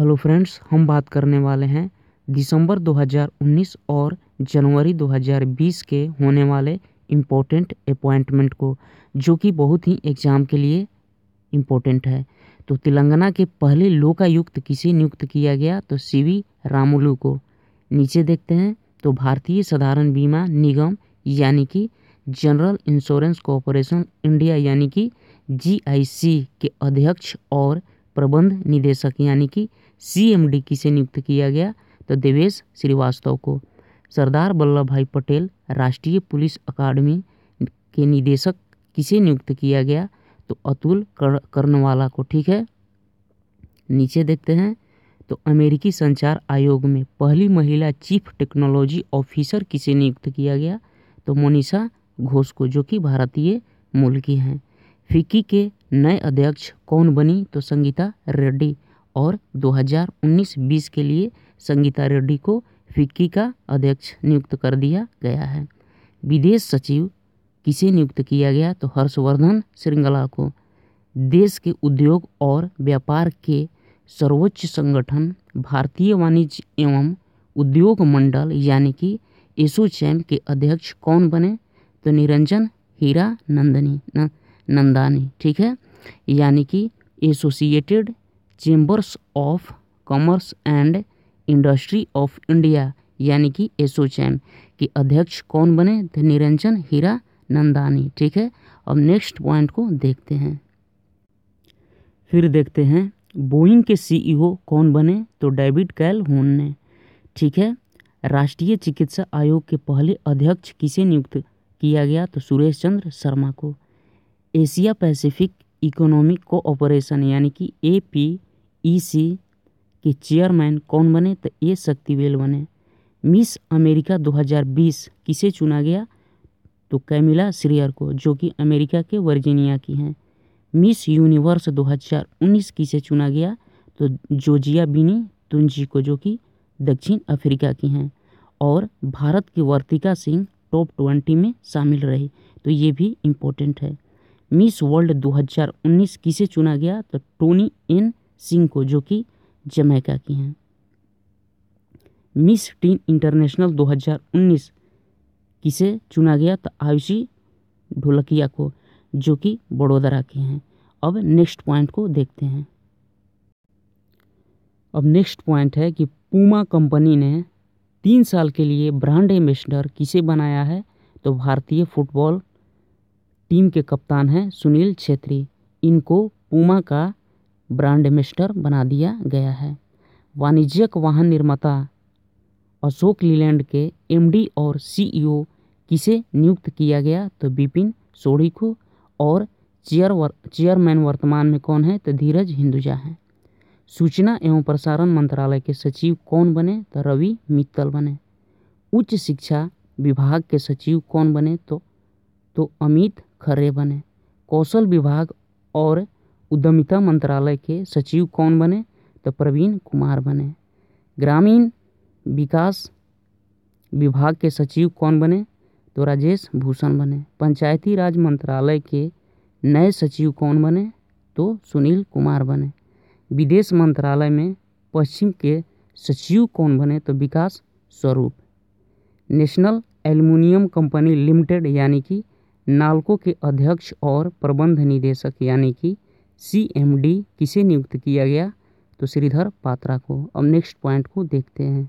hello friends हम बात करने वाले हैं दिसंबर 2019 और जनवरी 2020 के होने वाले इम्पोर्टेंट अपॉइंटमेंट को जो कि बहुत ही एग्ज़ाम के लिए इम्पोर्टेंट है तो तेलंगाना के पहले लोकायुक्त किसे नियुक्त किया गया तो सीवी रामुलू को नीचे देखते हैं तो भारतीय साधारण बीमा निगम यानी कि जनरल इंश्योरेंस कॉरपोरेशन इंडिया यानी कि जीआईसी के अध्यक्ष और प्रबंध निदेशक यानी कि सीएमडी किसे नियुक्त किया गया तो देवेश श्रीवास्तव को सरदार वल्लभ भाई पटेल राष्ट्रीय पुलिस अकादमी के निदेशक किसे नियुक्त किया गया तो अतुल कर्णवाला को ठीक है नीचे देखते हैं तो अमेरिकी संचार आयोग में पहली महिला चीफ टेक्नोलॉजी ऑफिसर किसे नियुक्त किया गया तो मोनिशा घोष को जो कि भारतीय मूल की हैं फिक्की के नए अध्यक्ष कौन बनी तो संगीता रेड्डी और 2019-20 के लिए संगीता रेड्डी को फिक्की का अध्यक्ष नियुक्त कर दिया गया है विदेश सचिव किसे नियुक्त किया गया तो हर्षवर्धन श्रृंगला को देश के उद्योग और व्यापार के सर्वोच्च संगठन भारतीय वाणिज्य एवं उद्योग मंडल यानी कि एसोचैम के अध्यक्ष कौन बने तो निरंजन हीरा नंदनी ना, नंदानी ठीक है यानी कि Associated Chambers of Commerce and Industry of India यानी कि एसोचैम के अध्यक्ष कौन बने थे निरंजन हीरा नंदानी ठीक है अब नेक्स्ट पॉइंट को देखते हैं फिर देखते हैं बोइंग के सीईओ e कौन बने तो डेविड कैल होन ने ठीक है राष्ट्रीय चिकित्सा आयोग के पहले अध्यक्ष किसे नियुक्त किया गया तो सुरेश चंद्र शर्मा को एशिया पैसिफिक इकोनॉमिक कोऑपरेशन यानी कि ए पी ई सी के चेयरमैन कौन बने तो ए शक्तिवेल बने मिस अमेरिका 2020 किसे चुना गया तो कैमिला श्रेयर को जो कि अमेरिका के वर्जीनिया की हैं मिस यूनिवर्स 2019 किसे चुना गया तो जोजिया बिनी तुंजी को जो कि दक्षिण अफ्रीका की हैं और भारत की वर्तिका सिंह टॉप ट्वेंटी में शामिल रही तो ये भी इम्पोर्टेंट है मिस वर्ल्ड 2019 किसे चुना गया तो टोनी एन सिंह को जो कि जमैका की हैं मिस टीन इंटरनेशनल 2019 किसे चुना गया तो आयुषी ढोलकिया को जो कि बड़ोदरा की हैं अब नेक्स्ट पॉइंट को देखते हैं अब नेक्स्ट पॉइंट है कि पूमा कंपनी ने तीन साल के लिए ब्रांड एम्बेसडर किसे बनाया है तो भारतीय फुटबॉल टीम के कप्तान हैं सुनील छेत्री इनको पूमा का ब्रांड एम्बेसडर बना दिया गया है वाणिज्यिक वाहन निर्माता अशोक लीलैंड के एमडी और सीईओ e किसे नियुक्त किया गया तो बिपिन सोढ़ी को और चेयर वर, चेयरमैन वर्तमान में कौन है तो धीरज हिंदुजा हैं सूचना एवं प्रसारण मंत्रालय के सचिव कौन बने तो रवि मित्तल बने उच्च शिक्षा विभाग के सचिव कौन बने तो तो अमित खरे बने कौशल विभाग और उद्यमिता मंत्रालय के सचिव कौन बने तो प्रवीण कुमार बने ग्रामीण विकास विभाग के सचिव कौन बने तो राजेश भूषण बने पंचायती राज मंत्रालय के नए सचिव कौन बने तो सुनील कुमार बने विदेश मंत्रालय में पश्चिम के सचिव कौन बने तो विकास स्वरूप नेशनल एल्युमिनियम कंपनी लिमिटेड यानी कि नालको के अध्यक्ष और प्रबंध निदेशक यानी कि सी एम डी किसे नियुक्त किया गया तो श्रीधर पात्रा को अब नेक्स्ट पॉइंट को देखते हैं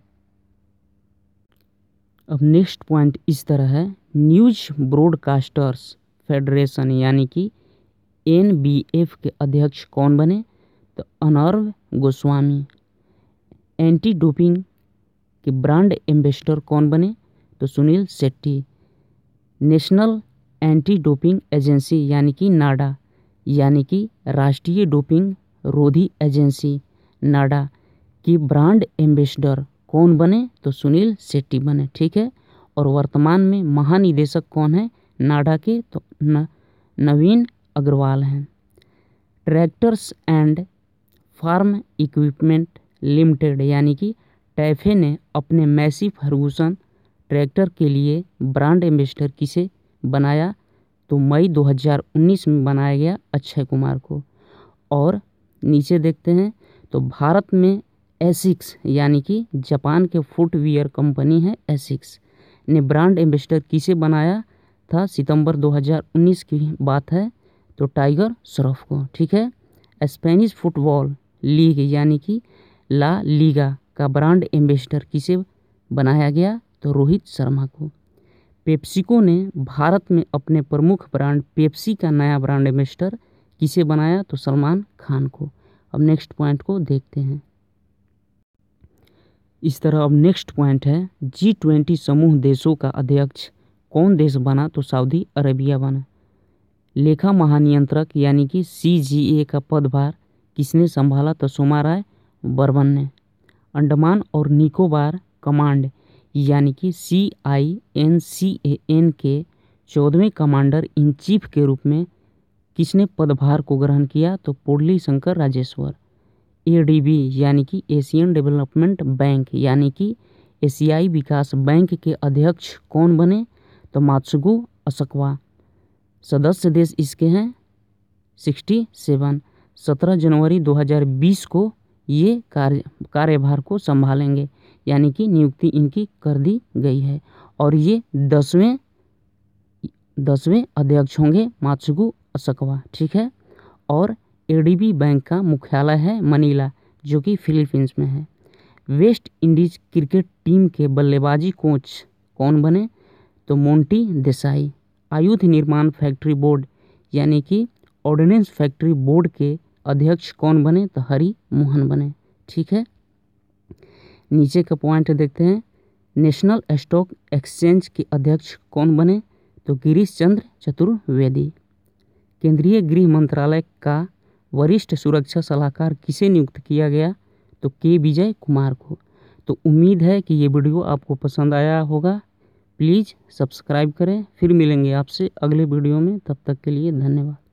अब नेक्स्ट पॉइंट इस तरह है न्यूज ब्रॉडकास्टर्स फेडरेशन यानी कि एन के अध्यक्ष कौन बने तो अनर्व गोस्वामी एंटी डोपिंग के ब्रांड एम्बेसडर कौन बने तो Suniel Shetty national anti doping agency यानी कि नाडा यानी कि राष्ट्रीय डोपिंग रोधी एजेंसी नाडा की ब्रांड एम्बेसडर कौन बने तो सुनील शेट्टी बने ठीक है और वर्तमान में महानिदेशक कौन है नाडा के तो न, नवीन अग्रवाल हैं tractors and farm equipment limited यानी कि टैफे ने अपने मैसी फर्गूसन ट्रैक्टर के लिए ब्रांड एम्बेसडर किसे बनाया तो मई दो हज़ार उन्नीस में बनाया गया अक्षय कुमार को और नीचे देखते हैं तो भारत में एसिक्स यानी कि जापान के फुटवियर कंपनी है एसिक्स ने ब्रांड एम्बेसडर किसे बनाया था सितंबर 2019 की बात है तो टाइगर श्रॉफ को ठीक है स्पेनिश फुटबॉल लीग यानी कि ला लीगा का ब्रांड एम्बेसडर किसे बनाया गया तो रोहित शर्मा को पेप्सिको ने भारत में अपने प्रमुख ब्रांड पेप्सी का नया ब्रांड एम्बेस्टर किसे बनाया तो सलमान खान को अब नेक्स्ट पॉइंट को देखते हैं इस तरह अब नेक्स्ट पॉइंट है जी ट्वेंटी समूह देशों का अध्यक्ष कौन देश बना तो सऊदी अरेबिया बना लेखा महानियंत्रक यानी कि सी जी ए का पदभार किसने संभाला तो सोमा राय बर्मन ने अंडमान और निकोबार कमांड यानी कि सी I N C A N के चौदहवें कमांडर इन चीफ के रूप में किसने पदभार को ग्रहण किया तो Purli Shankar Rajeshwar A D B यानी कि एशियन डेवलपमेंट बैंक यानी कि एशियाई विकास बैंक के अध्यक्ष कौन बने तो मात्सुगु असकवा सदस्य देश इसके हैं सिक्सटी सेवन सत्रह जनवरी 2020 को ये कार्य कार्यभार को संभालेंगे यानी कि नियुक्ति इनकी कर दी गई है और ये दसवें दसवें अध्यक्ष होंगे मात्सुगु असकवा ठीक है और एडीबी बैंक का मुख्यालय है मनीला जो कि फिलीपींस में है वेस्ट इंडीज क्रिकेट टीम के बल्लेबाजी कोच कौन बने तो मोंटी देसाई आयुध निर्माण फैक्ट्री बोर्ड यानी कि ऑर्डिनेंस फैक्ट्री बोर्ड के अध्यक्ष कौन बने तो हरी मोहन बने ठीक है नीचे का पॉइंट देखते हैं नेशनल स्टॉक एक्सचेंज के अध्यक्ष कौन बने तो गिरीश चंद्र चतुर्वेदी केंद्रीय गृह मंत्रालय का वरिष्ठ सुरक्षा सलाहकार किसे नियुक्त किया गया तो के विजय कुमार को तो उम्मीद है कि ये वीडियो आपको पसंद आया होगा प्लीज़ सब्सक्राइब करें फिर मिलेंगे आपसे अगले वीडियो में तब तक के लिए धन्यवाद